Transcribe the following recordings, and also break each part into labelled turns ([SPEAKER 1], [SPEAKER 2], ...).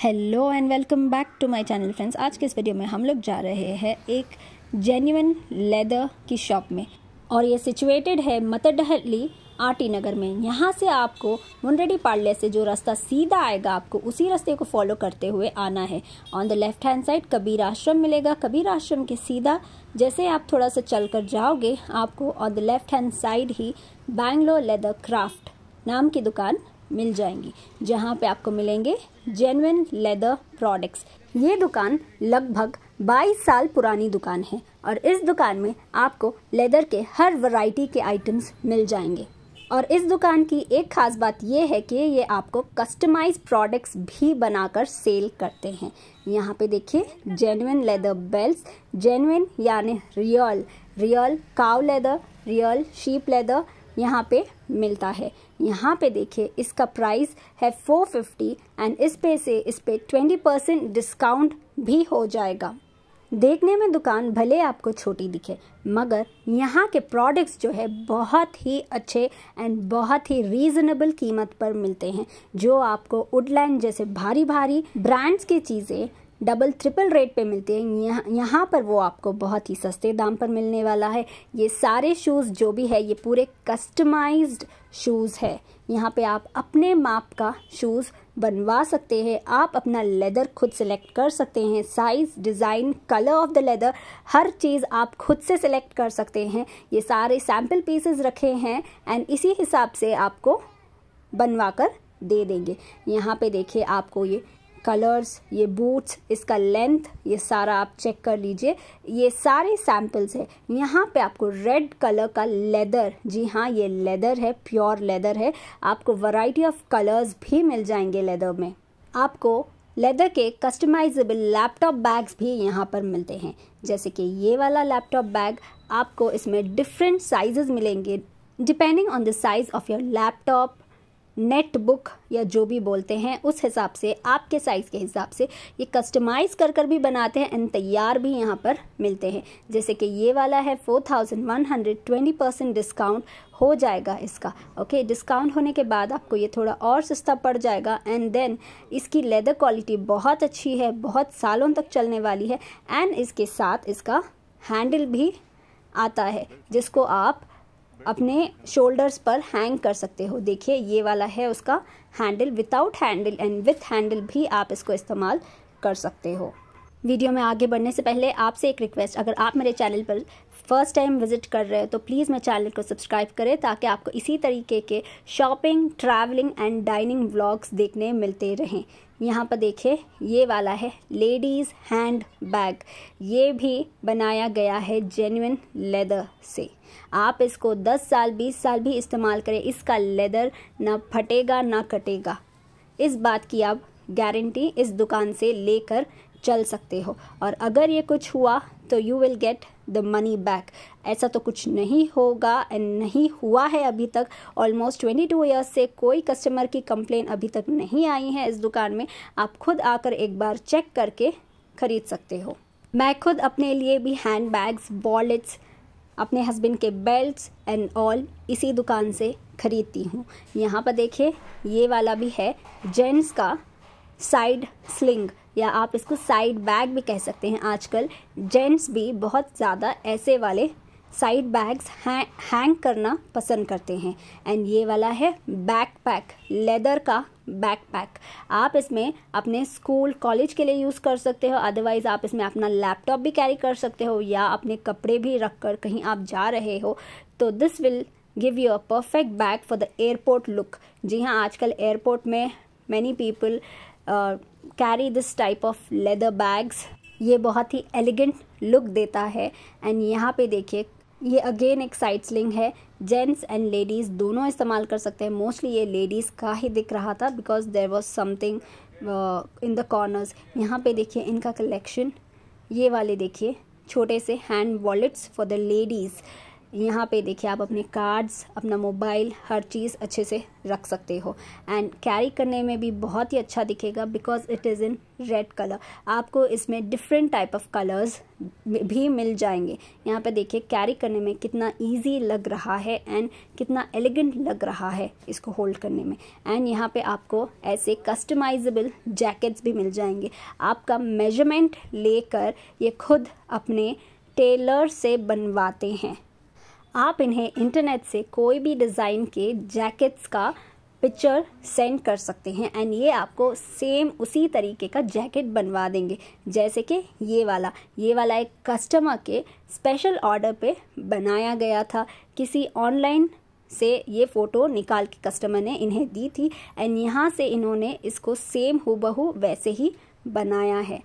[SPEAKER 1] hello and welcome back to my channel friends आज के इस वीडियो में हम लोग जा रहे हैं एक जेन्यून लेदर की शॉप में और ये सिचुएटेड है मतडहली टी नगर में यहाँ से आपको मुनरेडी पार्ले से जो रास्ता सीधा आएगा आपको उसी रास्ते को फॉलो करते हुए आना है on the left hand side Kabir Ashram मिलेगा कबीर आश्रम के सीधा जैसे आप थोड़ा सा चल कर जाओगे आपको on the left hand side ही बैंगलोर लेदर क्राफ्ट नाम की दुकान मिल जाएंगी जहाँ पे आपको मिलेंगे जेनविन लेदर प्रोडक्ट्स ये दुकान लगभग 22 साल पुरानी दुकान है और इस दुकान में आपको लेदर के हर वैरायटी के आइटम्स मिल जाएंगे और इस दुकान की एक ख़ास बात यह है कि ये आपको कस्टमाइज प्रोडक्ट्स भी बनाकर सेल करते हैं यहाँ पे देखिए जेनविन लेदर बेल्ट जेनविन यानी real real cow leather real sheep leather यहाँ पे मिलता है यहाँ पे देखिए इसका प्राइस है 450 एंड इस पे से इस पे 20 परसेंट डिस्काउंट भी हो जाएगा देखने में दुकान भले आपको छोटी दिखे मगर यहाँ के प्रोडक्ट्स जो है बहुत ही अच्छे एंड बहुत ही रीजनेबल कीमत पर मिलते हैं जो आपको वुडलैंड जैसे भारी भारी ब्रांड्स की चीज़ें डबल ट्रिपल रेट पे मिलते हैं यहाँ यहाँ पर वो आपको बहुत ही सस्ते दाम पर मिलने वाला है ये सारे शूज़ जो भी है ये पूरे कस्टमाइज्ड शूज़ है यहाँ पे आप अपने माप का शूज़ बनवा सकते हैं आप अपना लेदर खुद सेलेक्ट कर सकते हैं size design colour of the leather हर चीज़ आप खुद से सिलेक्ट कर सकते हैं ये सारे सैम्पल पीसेज रखे हैं एंड इसी हिसाब से आपको बनवा कर दे देंगे यहाँ पे देखिए आपको ये कलर्स ये बूट्स इसका लेंथ ये सारा आप चेक कर लीजिए ये सारे सैम्पल्स है यहाँ पे आपको रेड कलर का लेदर जी हाँ ये लेदर है प्योर लेदर है आपको वैरायटी ऑफ कलर्स भी मिल जाएंगे लेदर में आपको लेदर के कस्टमाइजेबल लैपटॉप बैग्स भी यहाँ पर मिलते हैं जैसे कि ये वाला लैपटॉप बैग आपको इसमें डिफरेंट साइज़ मिलेंगे depending on the size of your laptop netbook या जो भी बोलते हैं उस हिसाब से आपके साइज़ के हिसाब से ये कस्टमाइज़ कर कर भी बनाते हैं एंड तैयार भी यहाँ पर मिलते हैं जैसे कि ये वाला है four thousand one hundred twenty percent discount हो जाएगा इसका ओके डिस्काउंट होने के बाद आपको ये थोड़ा और सस्ता पड़ जाएगा एंड देन इसकी लेदर क्वालिटी बहुत अच्छी है बहुत सालों तक चलने वाली है एंड इसके साथ इसका हैंडल भी आता है जिसको आप अपने शोल्डर्स पर हैंग कर सकते हो देखिए ये वाला है उसका handle without handle and with handle भी आप इसको इस्तेमाल कर सकते हो वीडियो में आगे बढ़ने से पहले आपसे एक रिक्वेस्ट अगर आप मेरे चैनल पर फर्स्ट टाइम विजिट कर रहे हो तो प्लीज़ मेरे चैनल को सब्सक्राइब करें ताकि आपको इसी तरीके के shopping travelling and dining vlogs देखने मिलते रहें यहाँ पर देखें ये वाला है लेडीज़ हैंड बैग ये भी बनाया गया है जेन्यन लेदर से आप इसको 10 साल 20 साल भी इस्तेमाल करें इसका लेदर ना फटेगा ना कटेगा इस बात की आप गारंटी इस दुकान से लेकर चल सकते हो और अगर ये कुछ हुआ तो you will get the money back ऐसा तो कुछ नहीं होगा एंड नहीं हुआ है अभी तक ऑलमोस्ट ट्वेंटी टू ईयर्स से कोई कस्टमर की कंप्लेन अभी तक नहीं आई है इस दुकान में आप खुद आकर एक बार चेक करके खरीद सकते हो मैं खुद अपने लिए भी हैंड बैग्स वॉलेट्स अपने हस्बैंड के बेल्ट एंड ऑल इसी दुकान से ख़रीदती हूँ यहाँ पर देखिए ये वाला भी है जेंट्स का साइड स्लिंग या आप इसको साइड बैग भी कह सकते हैं आजकल जेंट्स भी बहुत ज़्यादा ऐसे वाले साइड बैग्स हैंग करना पसंद करते हैं एंड ये वाला है बैकपैक लेदर का बैकपैक आप इसमें अपने स्कूल कॉलेज के लिए यूज़ कर सकते हो अदरवाइज़ आप इसमें अपना लैपटॉप भी कैरी कर सकते हो या अपने कपड़े भी रख कर कहीं आप जा रहे हो तो this will give you a perfect bag for the airport look जी हाँ आजकल एयरपोर्ट में many people carry this type of leather bags ये बहुत ही एलिगेंट लुक देता है एंड यहाँ पे देखिए ये अगेन एक साइड स्लिंग है जेंट्स एंड लेडीज़ दोनों इस्तेमाल कर सकते हैं मोस्टली ये लेडीज़ का ही दिख रहा था because there was something in the corners यहाँ पे देखिए इनका कलेक्शन ये वाले देखिए छोटे से hand wallets for the ladies यहाँ पे देखिए आप अपने कार्ड्स अपना मोबाइल हर चीज़ अच्छे से रख सकते हो एंड कैरी करने में भी बहुत ही अच्छा दिखेगा because it is in red colour आपको इसमें डिफरेंट टाइप ऑफ कलर्स भी मिल जाएंगे यहाँ पे देखिए कैरी करने में कितना इजी लग रहा है एंड कितना एलिगेंट लग रहा है इसको होल्ड करने में एंड यहाँ पे आपको ऐसे कस्टमाइजेबल जैकेट्स भी मिल जाएंगे आपका मेजरमेंट लेकर ये खुद अपने टेलर से बनवाते हैं आप इन्हें इंटरनेट से कोई भी डिज़ाइन के जैकेट्स का पिक्चर सेंड कर सकते हैं एंड ये आपको सेम उसी तरीके का जैकेट बनवा देंगे जैसे कि ये वाला ये वाला एक कस्टमर के स्पेशल ऑर्डर पे बनाया गया था किसी ऑनलाइन से ये फ़ोटो निकाल के कस्टमर ने इन्हें दी थी एंड यहाँ से इन्होंने इसको सेम हूबहू वैसे ही बनाया है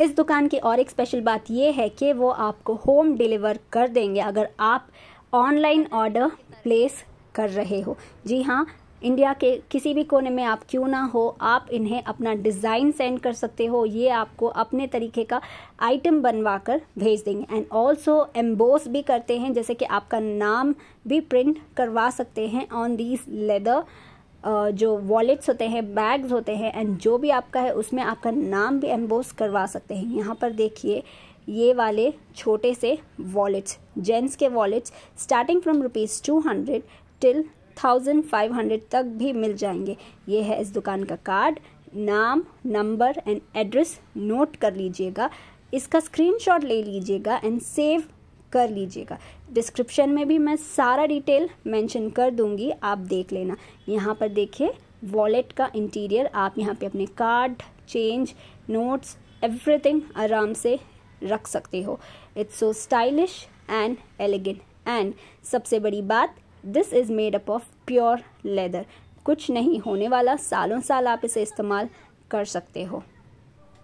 [SPEAKER 1] इस दुकान की और एक स्पेशल बात यह है कि वो आपको होम डिलीवर कर देंगे अगर आप ऑनलाइन ऑर्डर प्लेस कर रहे हो जी हाँ इंडिया के किसी भी कोने में आप क्यों ना हो आप इन्हें अपना डिज़ाइन सेंड कर सकते हो ये आपको अपने तरीके का आइटम बनवा कर भेज देंगे एंड ऑल्सो एम्बोस भी करते हैं जैसे कि आपका नाम भी प्रिंट करवा सकते हैं ऑन दीज लेदर जो वॉलेट्स होते हैं बैग्स होते हैं एंड जो भी आपका है उसमें आपका नाम भी एम्बोस करवा सकते हैं यहाँ पर देखिए ये वाले छोटे से वॉलेट्स जेंट्स के wallets starting from rupees two hundred till thousand five hundred तक भी मिल जाएंगे ये है इस दुकान का कार्ड नाम नंबर एंड एड्रेस नोट कर लीजिएगा इसका स्क्रीनशॉट ले लीजिएगा एंड सेव कर लीजिएगा डिस्क्रिप्शन में भी मैं सारा डिटेल मेंशन कर दूंगी आप देख लेना यहाँ पर देखिए वॉलेट का इंटीरियर आप यहाँ पे अपने कार्ड चेंज नोट्स एवरीथिंग आराम से रख सकते हो it's so stylish and elegant and सबसे बड़ी बात this is made up of pure leather कुछ नहीं होने वाला सालों साल आप इसे इस्तेमाल कर सकते हो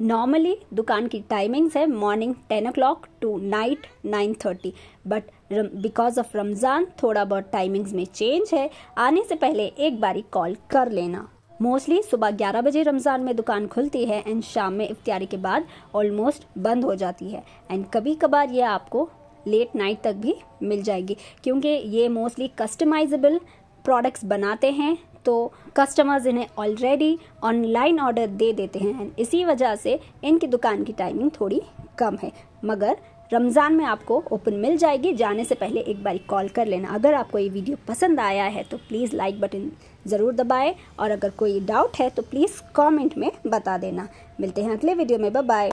[SPEAKER 1] नॉर्मली दुकान की टाइमिंग्स है morning ten o to night nine thirty but because of Ramzan थोड़ा बहुत टाइमिंग्स में चेंज है आने से पहले एक बारी कॉल कर लेना मोस्टली सुबह 11 बजे रमज़ान में दुकान खुलती है एंड शाम में इफ्तारी के बाद ऑलमोस्ट बंद हो जाती है एंड कभी कभार ये आपको लेट नाइट तक भी मिल जाएगी क्योंकि ये मोस्टली कस्टमाइजेबल प्रोडक्ट्स बनाते हैं तो कस्टमर्स इन्हें ऑलरेडी ऑनलाइन ऑर्डर दे देते हैं एंड इसी वजह से इनकी दुकान की टाइमिंग थोड़ी कम है मगर रमज़ान में आपको ओपन मिल जाएगी जाने से पहले एक बार कॉल कर लेना अगर आपको ये वीडियो पसंद आया है तो प्लीज़ लाइक बटन ज़रूर दबाएं और अगर कोई डाउट है तो प्लीज़ कमेंट में बता देना मिलते हैं अगले वीडियो में बाय